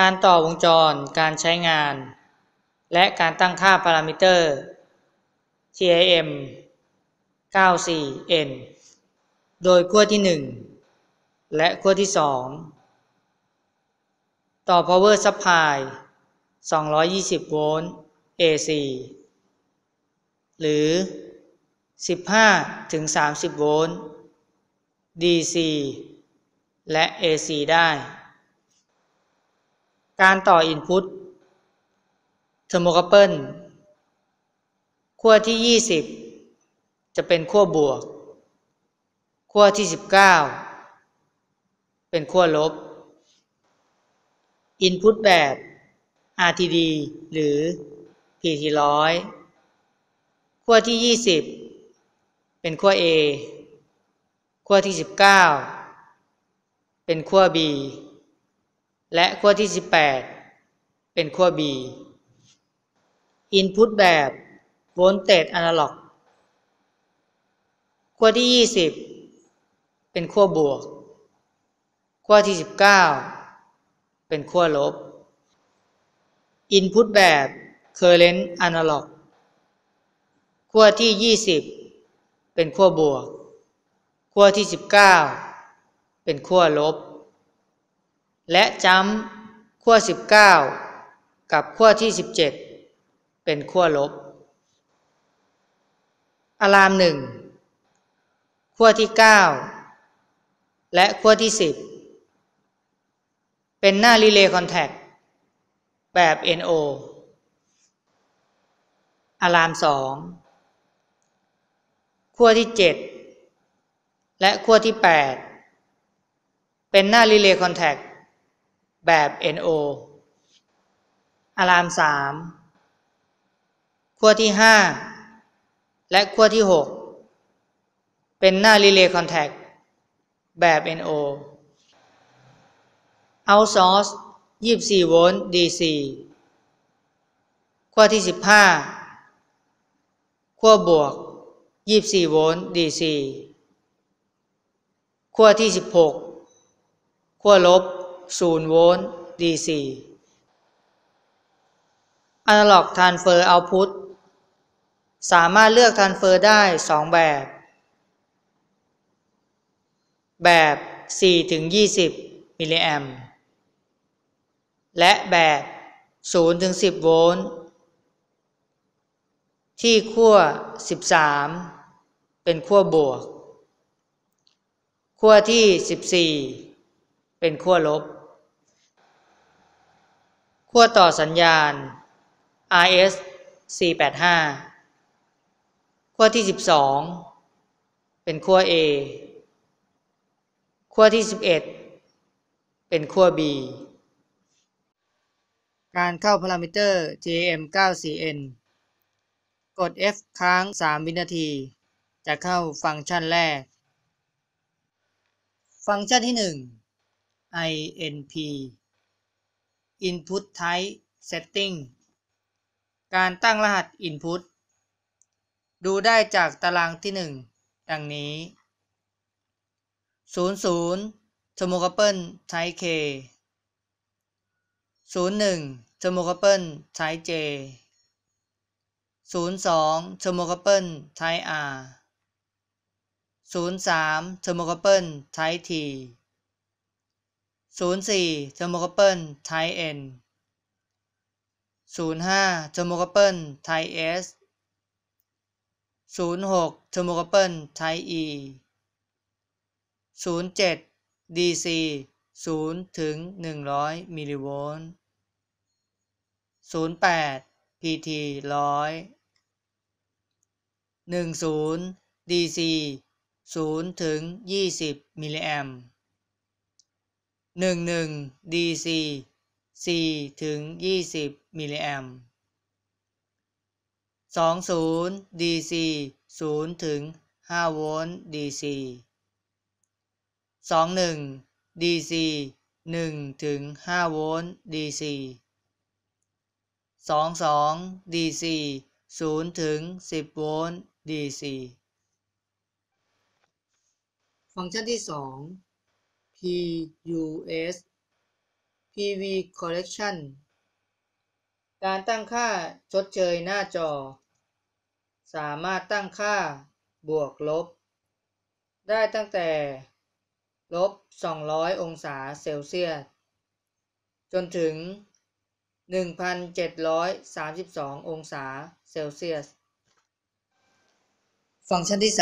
การต่อวงจรการใช้งาน และการตั้งค่าพารามิเตอร์ TIM 94N โดยขั้วที่ 1 และขั้วที่ 2 ต่อ power supply 220โวลต์ AC หรือ 15 ถึง30โวลต์ DC และ AC ได้การต่ออินพุตเทอร์โมคัพเปิลขั้วที่ 20 จะเป็นขั้วบวกขั้วที่ 19 เป็นขั้วลบ อินพุตแบบ RTD หรือ PT100 ขั้วที่ 20 เป็นขั้ว A ขั้วที่ 19 เป็นขั้ว B และขั้วที่ 18 เป็นขั้ว B Input แบบโวลเต g อน n ล l o g ขั้วที่ 20 เป็นขั้วบวกขั้วที่ 19 เป็นขั้วลบ Input แบบ Current Analog ขั้วที่20 เป็นขั้วบวกขั้วที่ 19 เป็นขั้วลบและจำขั้ว19 กับขั้วที่17 เป็นขั้วลบอารามหนึ่งขั้วที่9และขั้วที่10เป็นหน้า รีเลย์คอนแทค แบบ NO อารามสองขั้วที่ 7 และขั้วที่ 8 เป็นหน้า รีเลย์คอนแทคแบบ NO อารามสามขั้วที่ห้าและขั้วที่หกเป็นหน้า รีเลย์คอนแทคแบบ NO เอาซอร์ส24 โวลต์ DC ขั้วที่ 15ขั้วบวก 24 โวลต์ DC ขั้วที่ 16ขั้วลบ0โวลต์ดีีซอะนาล็อกทานเฟอร์เอาพุตสามารถเลือกทานเฟอร์ได้สองแบบ แบบ 4-20ถึงมิลลิแอมและแบบ0-10ถึงโวลต์ที่ขั้ว13 เป็นขั้วบวกขั้วที่ 14เป็นขั้วลบ ขั้วต่อสัญญาณ RS 485ขั้วที่ 12 เป็นขั้ว A ขั้วที่ 11 เป็นขั้ว B การเข้าพารามิเตอร์ JM94N กด F ค้าง 3 วินาที จะเข้าฟังก์ชันแรก ฟังก์ชันที่ 1 INP Input Type Setting การตั้งรหัส Input ดูได้จากตารางที่ 1 ดังนี้ 00 t h m o c o u p l e Type K 01 t h m o c o u p l e Type J 02 t h m o c o u p l e Type R 03 t h m o c o u p l e Type T ศูนย์สี่เทอร์โมคัพเปิลไทเอ็นศูนย์ห้าเทอร์โมคัพเปิลไทเอสศูนย์หกเทอร์โมคัพเปิลไทอีศูนย์เจ็ดดีซีศูนย์ถึงหนึ่งร้อยมิลลิโวลต์ศูนย์แปดพีทีร้อยหนึ่งศูนย์ดีซีศูนย์ถึงยี่สิบมิลลิแอมป์1 1 DC 4ถึง 20มิลลิแอม20 DC 0 ถึง 5 โวลต์ DC 21 DC 1 ถึง 5 โวลต์ DC 22 DC 0ถึง10โวลต์ DC ฟังก์ชันที่ 2 PUS PV c o l l e c t i o n การตั้งค่าชดเชยหน้าจอ สามารถตั้งค่าบวกลบ ได้ตั้งแต่ลบ200องศาเซลเซียสจนถึง 1,732องศาเซลเซียสฟังก์ชันที่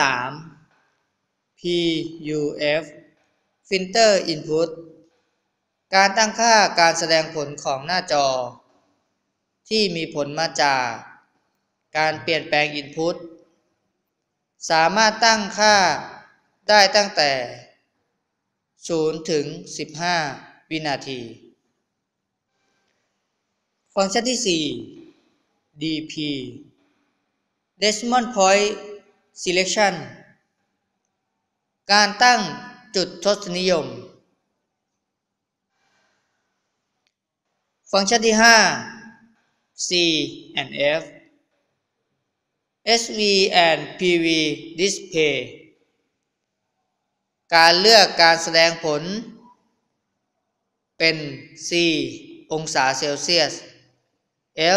3 PUF filter input การตั้งค่าการแสดงผลของหน้าจอ ที่มีผลมาจาก การเปลี่ยนแปลง input สามารถตั้งค่าได้ตั้งแต่ 0 ถึง 15 วินาที ฟังก์ชันที่ 4 dp decimal point selection การตั้งจุดทศนิยม ฟังก์ชันที่ 5 c and f sv and pv display การเลือกการแสดงผล เป็น c องศาเซลเซียส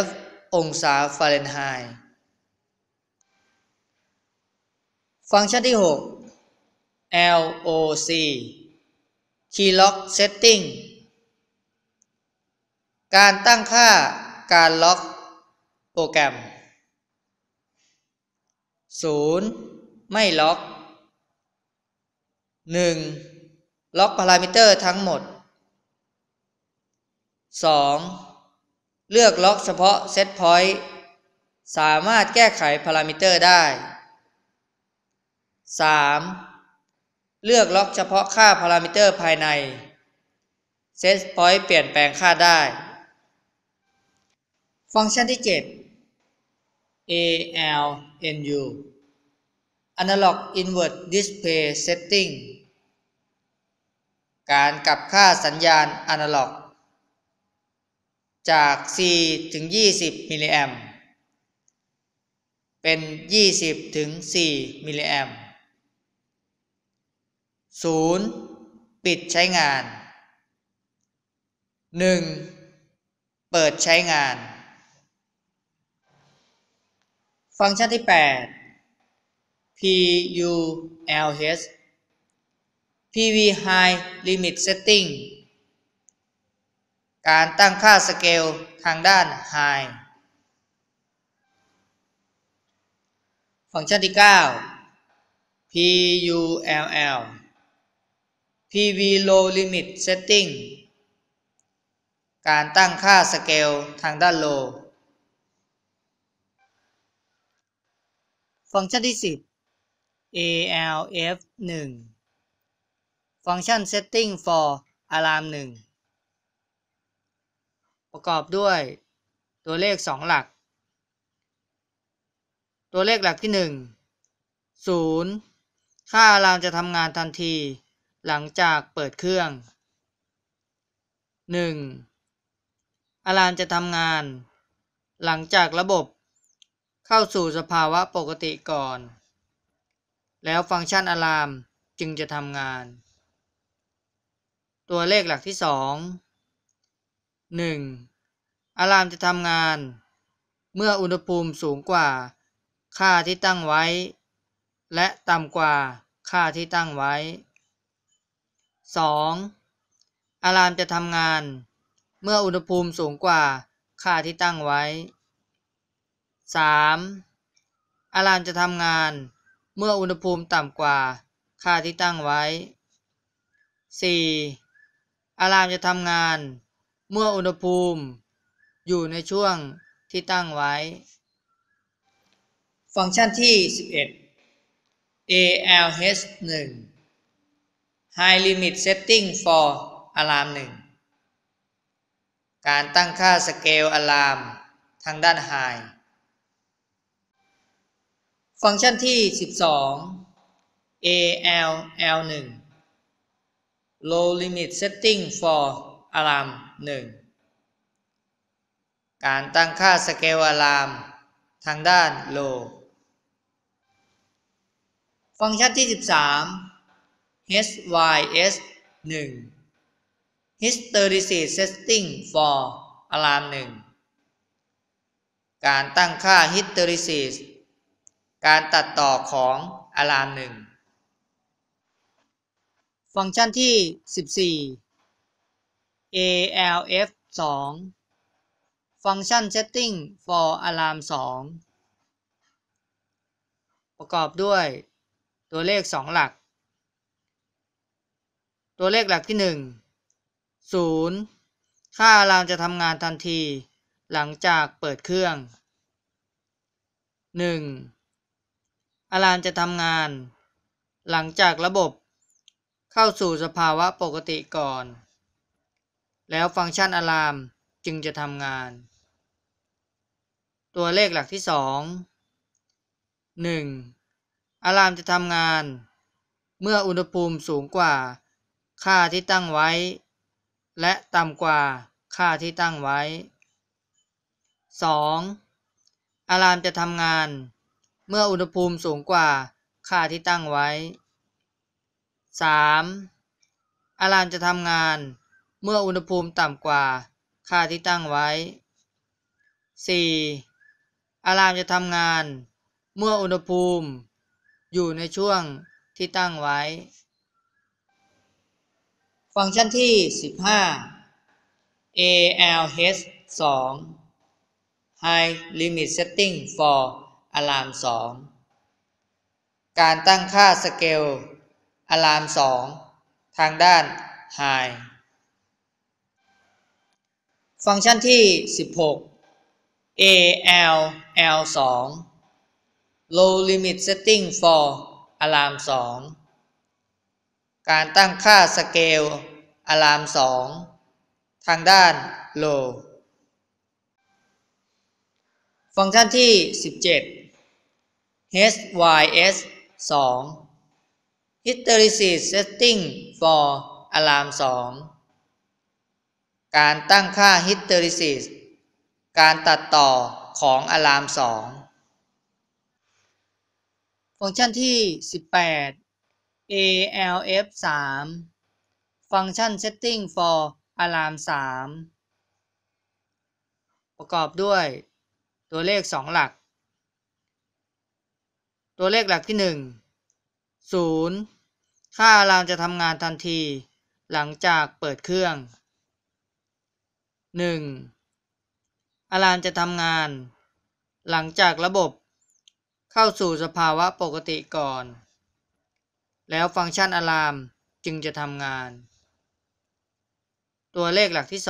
f องศาฟาเรนไฮต์ฟังก์ชันที่ 6 LOC Keylock Setting การตั้งค่าการล็อก โปรแกรม 0. ไม่ล็อก 1. ล็อกพารามิเตอร์ทั้งหมด 2. เลือกล็อกเฉพาะเซตพอยต์ สามารถแก้ไขพารามิเตอร์ได้ 3. เลือกล็อกเฉพาะค่าพารามิเตอร์ภายใน set point เปลี่ยนแปลงค่าได้ ฟังก์ชันที่7 ALNU Analog Invert Display Setting การกลับค่าสัญญาณอนาล็อกจาก 4 ถึง 20 มิลลิแอมเป็น 20 ถึง 4 มิลลิแอมศูนย์ปิดใช้งาน 1. เปิดใช้งาน ฟังก์ชันที่ 8 PULH PV High Limit Setting การตั้งค่าสเกลทางด้าน High ฟังก์ชันที่ 9 PULL PV Low Limit Setting การตั้งค่าสเกลทางด้าน Low ฟังก์ชันที่ 10 ALF 1ฟังก์ชัน Setting for Alarm 1ประกอบด้วย ตัวเลข 2 หลัก ตัวเลขหลักที่ 1 0 ค่าอารามจะทำงานทันทีหลังจากเปิดเครื่อง 1. อาลานจะทำงาน หลังจากระบบเข้าสู่สภาวะปกติก่อน แล้วฟังก์ชันอาลามจึงจะทำงาน ตัวเลขหลักที่ 2 1. อาลามจะทำงาน เมื่ออุณหภูมิสูงกว่าค่าที่ตั้งไว้ และต่ำกว่าค่าที่ตั้งไว้ 2. อารามจะทำงานเมื่ออุณหภูมิสูงกว่าค่าที่ตั้งไว้ 3. อารามจะทำงานเมื่ออุณหภูมิต่ำกว่าค่าที่ตั้งไว้ 4. อารามจะทำงานเมื่ออุณหภูมิอยู่ในช่วงที่ตั้งไว้ ฟังก์ชันที่ 11 ALH 1 high limit setting for alarm 1 การตั้งค่าสเกลอะลาม ทางด้าน high ฟังก์ชันที่ 12 ALL 1 low limit setting for alarm 1 การตั้งค่าสเกลอะลาม ทางด้าน low ฟังก์ชันที่ 13 HYS 1 Hysteresis Setting for Alarm 1 การตั้งค่า Hysteresis การตัดต่อของ Alarm 1 ฟังก์ชันที่ 14 ALF 2 function Setting for Alarm 2 ประกอบด้วย ตัวเลข 2 หลักตัวเลขหลักที่ 1 0 ค่าอลามจะทำงานทันทีหลังจากเปิดเครื่อง 1. อารามจะทำงาน หลังจากระบบ เข้าสู่สภาวะปกติก่อน แล้วฟังก์ชันอารามจึงจะทำงาน ตัวเลขหลักที่ 2 1. อารามจะทำงาน เมื่ออุณหภูมิสูงกว่าค่าที่ตั้งไว้ และต่ำกว่าค่าที่ตั้งไว้ 2. อารามจะทำงานเมื่ออุณหภูมิสูงกว่าค่าที่ตั้งไว้ 3. อารามจะทำงานเมื่ออุณหภูมิต่ำกว่าค่าที่ตั้งไว้ 4. อารามจะทำงานเมื่ออุณหภูมิอยู่ในช่วงที่ตั้งไว้ฟังก์ชันที่15 ALH 2 High Limit Setting for Alarm 2 การตั้งค่าสเกล Alarm 2ทางด้าน High ฟังก์ชันที่ 16 AL L 2 Low Limit Setting for Alarm 2การตั้งค่าสเกลอาลามสองทางด้านโลฟังก์ชันที่ 17 HYS 2 Hysteresis Setting for Alarm 2 การตั้งค่า Hysteresis การตัดต่อของ Alarm 2ฟังก์ชันที่ 18 ALF 3 Function Setting for Alarm 3ประกอบด้วย ตัวเลข 2 หลัก ตัวเลขหลักที่ 1 0 ค่าอารามจะทำงานทันที หลังจากเปิดเครื่อง 1. อารามจะทำงาน หลังจากระบบ เข้าสู่สภาวะปกติก่อนแล้ว ฟังก์ชันอะลามจึงจะทำงาน ตัวเลขหลักที่ 2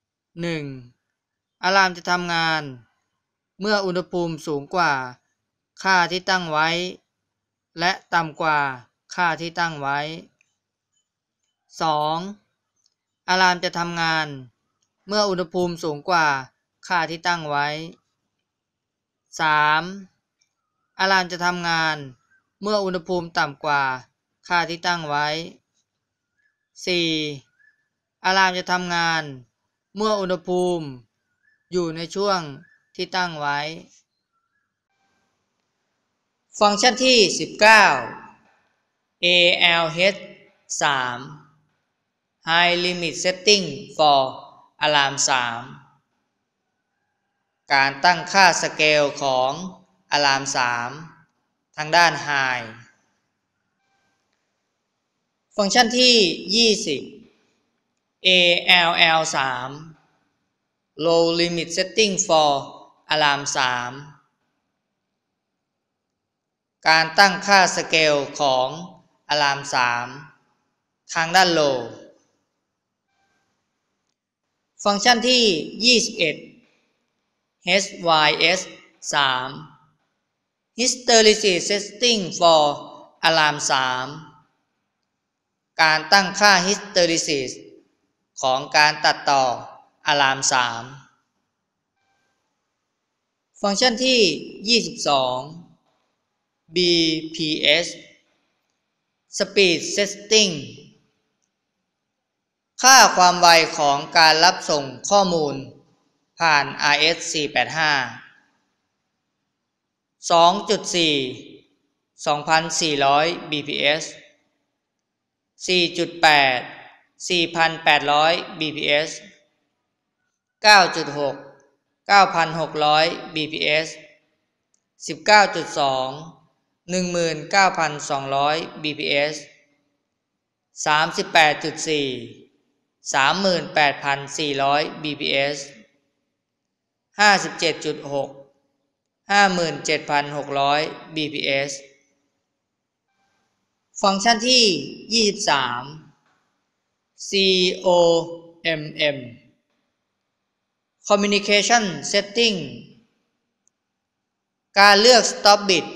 1. อะลามจะทำงาน เมื่ออุณหภูมิสูงกว่า ค่าที่ตั้งไว้ และ ต่ำกว่าค่าที่ตั้งไว้ 2. อะลามจะทำงาน เมื่ออุณหภูมิสูงกว่าค่าที่ตั้งไว้ 3. อะลามจะทำงานเมื่ออุณหภูมิต่ำกว่าค่าที่ตั้งไว้ 4. อาลามจะทำงาน เมื่ออุณหภูมิ อยู่ในช่วงที่ตั้งไว้ ฟังก์ชันที่ 19 ALH 3 High Limit Setting for Alarm 3การตั้งค่าสเกลของอะลาม 3ทางด้าน h i g ฟังก์ชันที่ 20 ALL 3 low limit setting for alarm 3การตั้งค่าสเกลของอะลาร์ม3ทางด้านโลฟังก์ชันที่ 21 HYS 3 hysteresis setting for alarm 3 การตั้งค่า hysteresis ของการตัดต่อ alarm 3ฟังก์ชันที่ 22 bps speed setting ค่าความไวของการรับส่งข้อมูล ผ่าน RS485 2.4 2,400 bps 4.8 4,800 bps 9.6 9,600 bps 19.2 19,200 bps 38.4 38,400 bps 57.6 57,600 bps ฟังก์ชันที่ 23 COMM Communication Setting การเลือก Stop Bit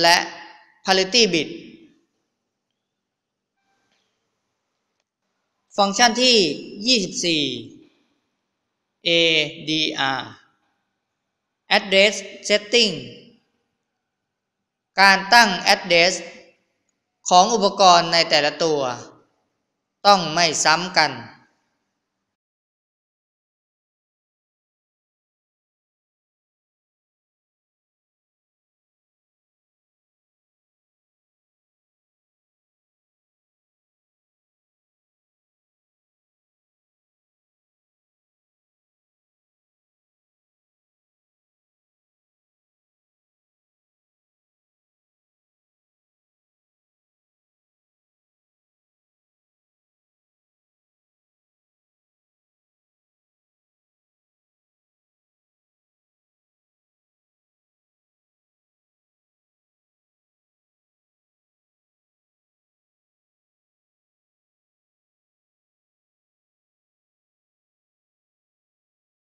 และ Parity Bit ฟังก์ชันที่ 24 ADR address setting การตั้ง address ของอุปกรณ์ในแต่ละตัว ต้องไม่ซ้ำกัน